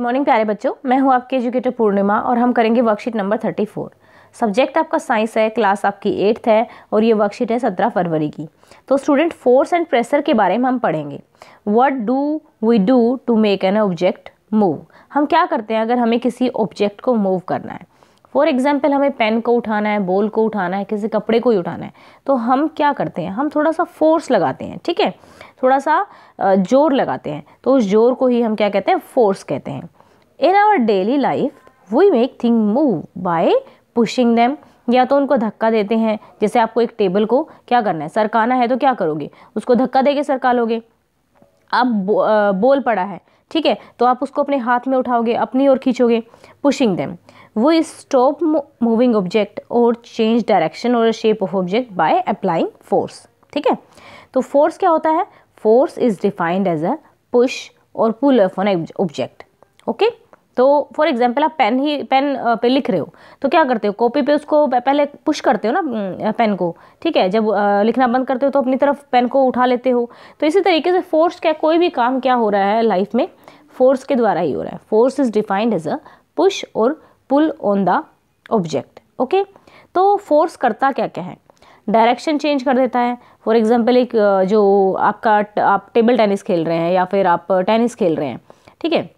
good morning प्यारे बच्चों मैं हूं आपके एजुकेटर पूर्णिमा और हम करेंगे worksheet number thirty four subject आपका साइंस है क्लास आपकी एट्थ है और ये वर्कशीट है सत्रह फरवरी की तो स्टूडेंट फोर्स एंड प्रेशर के बारे में हम पढ़ेंगे what do we do to make an object move हम क्या करते हैं अगर हमें किसी ऑब्जेक्ट को मूव करना है फॉर एग्जाम्पल हमें पेन को उठाना है बॉल को उठाना है किसी कपड़े को ही उठाना है तो हम क्या करते हैं हम थोड़ा सा फोर्स लगाते हैं ठीक है थोड़ा सा जोर लगाते हैं तो उस जोर को ही हम क्या कहते हैं फोर्स कहते हैं in our daily life we make thing move by pushing them या तो उनको धक्का देते हैं जैसे आपको एक टेबल को क्या करना है सरकाना है तो क्या करोगे उसको धक्का दे के सरका लोगे आप बो, बोल पड़ा है ठीक है तो आप उसको अपने हाथ में उठाओगे अपनी ओर खींचोगे पुशिंग देम वो स्टॉप मूविंग ऑब्जेक्ट और चेंज डायरेक्शन और shape of object by applying force ठीक है तो फोर्स क्या होता है force is defined as a push और pull of on object okay तो फॉर एग्जाम्पल आप पेन ही पेन पे लिख रहे हो तो क्या करते हो कॉपी पे उसको पहले पुश करते हो ना पेन को ठीक है जब लिखना बंद करते हो तो अपनी तरफ पेन को उठा लेते हो तो इसी तरीके से फोर्स का कोई भी काम क्या हो रहा है लाइफ में फोर्स के द्वारा ही हो रहा है force is defined as a push और pull on the object okay तो फोर्स करता क्या क्या है डायरेक्शन चेंज कर देता है फॉर एग्ज़ाम्पल एक जो आपका आप टेबल टेनिस खेल रहे हैं या फिर आप टेनिस खेल रहे हैं ठीक है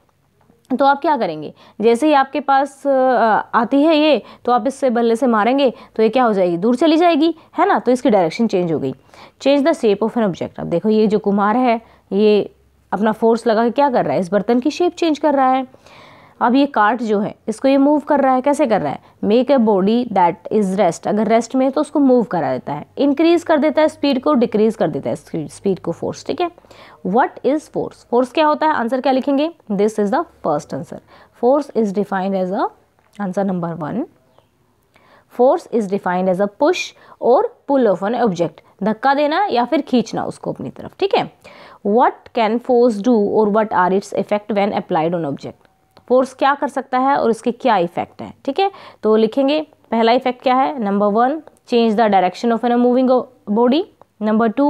तो आप क्या करेंगे जैसे ही आपके पास आती है ये तो आप इससे बल्ले से मारेंगे तो ये क्या हो जाएगी दूर चली जाएगी है ना तो इसकी डायरेक्शन चेंज हो गई change the shape of an object अब देखो ये जो कुमार है ये अपना फोर्स लगा के क्या कर रहा है इस बर्तन की शेप चेंज कर रहा है अब ये कार्ट जो है इसको ये मूव कर रहा है कैसे कर रहा है make a body that is rest अगर रेस्ट में है तो उसको मूव करा देता है इंक्रीज़ कर देता है स्पीड को डिक्रीज़ कर देता है स्पीड को फोर्स ठीक है वट इज़ फोर्स फोर्स क्या होता है आंसर क्या लिखेंगे this is the first answer force is defined as a answer number one force is defined as a push और पुल ऑफ एन ऑब्जेक्ट धक्का देना या फिर खींचना उसको अपनी तरफ ठीक है वट कैन फोर्स डू और what are its effect when applied on object force क्या कर सकता है और इसके क्या इफेक्ट है ठीक है तो लिखेंगे पहला इफेक्ट क्या है number one change the direction of an moving body number two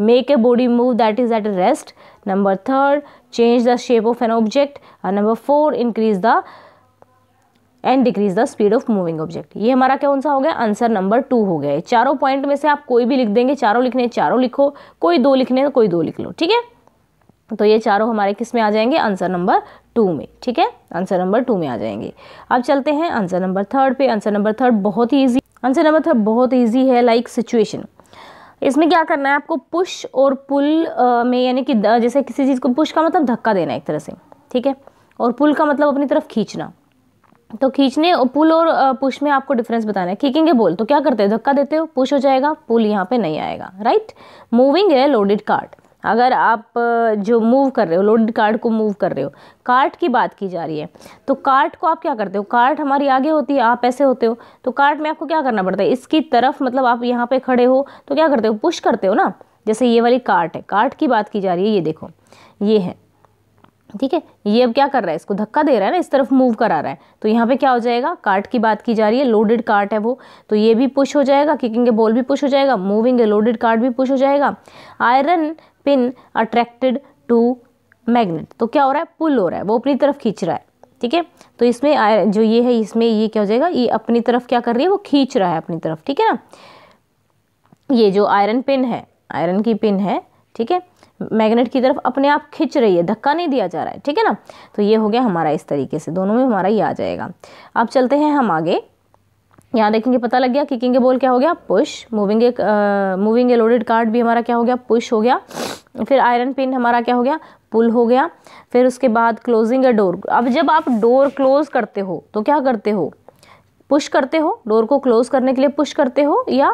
make a body move that is at rest number third change the shape of an object और number four increase the and decrease the speed of moving object ये हमारा कौन सा हो गया answer number two हो गया चारों पॉइंट में से आप कोई भी लिख देंगे चारों लिखने चारों लिखो कोई दो लिखने कोई दो लिख लो ठीक है तो ये चारों हमारे किस में आ जाएंगे आंसर नंबर टू में ठीक है आंसर नंबर टू में आ जाएंगे अब चलते हैं आंसर नंबर थर्ड पे आंसर नंबर थर्ड बहुत ही ईजी आंसर नंबर थर्ड बहुत ईजी है लाइक like सिचुएशन इसमें क्या करना है आपको पुश और पुल में यानी कि जैसे किसी चीज़ को पुश का मतलब धक्का देना एक तरह से ठीक है और पुल का मतलब अपनी तरफ खींचना तो खींचने और पुल और पुश में आपको डिफरेंस बताना है खींचेंगे बोल तो क्या करते हो धक्का देते हो पुश हो जाएगा पुल यहाँ पे नहीं आएगा राइट मूविंग है लोडेड कार्ड अगर आप जो मूव कर रहे हो लोड कार्ड को मूव कर रहे हो कार्ट की बात की जा रही है तो कार्ट को आप क्या करते हो कार्ट हमारी आगे होती है आप ऐसे होते हो तो कार्ट में आपको क्या करना पड़ता है इसकी तरफ मतलब आप यहाँ पे खड़े हो तो क्या करते हो पुश करते हो ना जैसे ये वाली कार्ट है कार्ट की बात की जा रही है ये देखो ये है ठीक है ये अब क्या कर रहा है इसको धक्का दे रहा है ना इस तरफ मूव करा रहा है तो यहाँ पे क्या हो जाएगा कार्ट की बात की जा रही है लोडेड कार्ट है वो तो ये भी पुश हो जाएगा किकिंग ए बॉल भी पुश हो जाएगा मूविंग है लोडेड कार्ट भी पुश हो जाएगा iron pin attracted to magnet तो क्या हो रहा है पुल हो रहा है वो अपनी तरफ खींच रहा है ठीक है तो इसमें जो ये है इसमें ये क्या हो जाएगा ये अपनी तरफ क्या कर रही है वो खींच रहा है अपनी तरफ ठीक है ना ये जो आयरन पिन है आयरन की पिन है ठीक है मैग्नेट की तरफ अपने आप खिंच रही है धक्का नहीं दिया जा रहा है ठीक है ना तो ये हो गया हमारा इस तरीके से दोनों में हमारा ये आ जाएगा अब चलते हैं हम आगे यहाँ देखेंगे पता लग गया किकिंग के बोल क्या हो गया push moving a moving a loaded cart भी हमारा क्या हो गया पुश हो गया फिर आयरन पिन हमारा क्या हो गया पुल हो गया फिर उसके बाद क्लोजिंग अ डोर अब जब आप डोर क्लोज करते हो तो क्या करते हो पुश करते हो डोर को क्लोज़ करने के लिए पुश करते हो या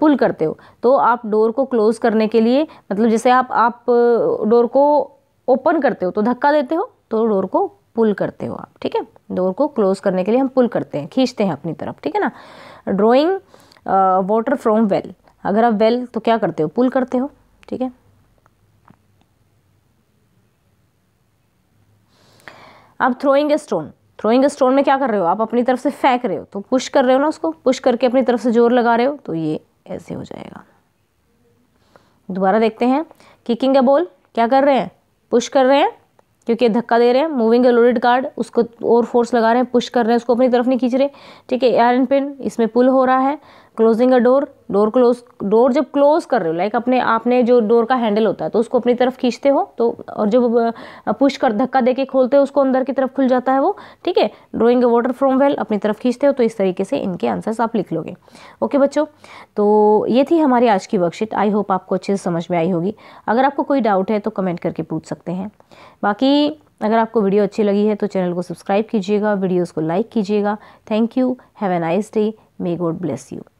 पुल करते हो तो आप डोर को क्लोज़ करने के लिए मतलब जैसे आप आप डोर को ओपन करते हो तो धक्का देते हो तो डोर को पुल करते हो आप ठीक है डोर को क्लोज़ करने के लिए हम पुल करते हैं खींचते हैं अपनी तरफ ठीक है ना ड्रॉइंग वाटर फ्रॉम वेल अगर आप वेल तो क्या करते हो पुल करते हो ठीक है अब throwing a stone throwing stone में क्या कर रहे हो आप अपनी तरफ से फेंक रहे हो तो पुश कर रहे हो ना उसको पुश करके अपनी तरफ से जोर लगा रहे हो तो ये ऐसे हो जाएगा दोबारा देखते हैं किकिंग अ बॉल क्या कर रहे हैं पुश कर रहे हैं क्योंकि धक्का दे रहे हैं मूविंग अ लोडेड कार्ड उसको और फोर्स लगा रहे हैं पुश कर रहे हैं उसको अपनी तरफ नहीं खींच रहे ठीक है एयर एंड पिन इसमें पुल हो रहा है closing a door door close door जब क्लोज कर रहे हो लाइक अपने आपने जो डोर का हैंडल होता है तो उसको अपनी तरफ खींचते हो तो और जब पुश कर धक्का देके खोलते हो उसको अंदर की तरफ खुल जाता है वो ठीक है drawing a water from well अपनी तरफ खींचते हो तो इस तरीके से इनके आंसर्स आप लिख लोगे ओके बच्चों तो ये थी हमारी आज की वर्कशीट आई होप आपको अच्छे से समझ में आई होगी अगर आपको कोई डाउट है तो कमेंट करके पूछ सकते हैं बाकी अगर आपको वीडियो अच्छी लगी है तो चैनल को सब्सक्राइब कीजिएगा वीडियोज़ को लाइक कीजिएगा thank you have a nice day may God bless you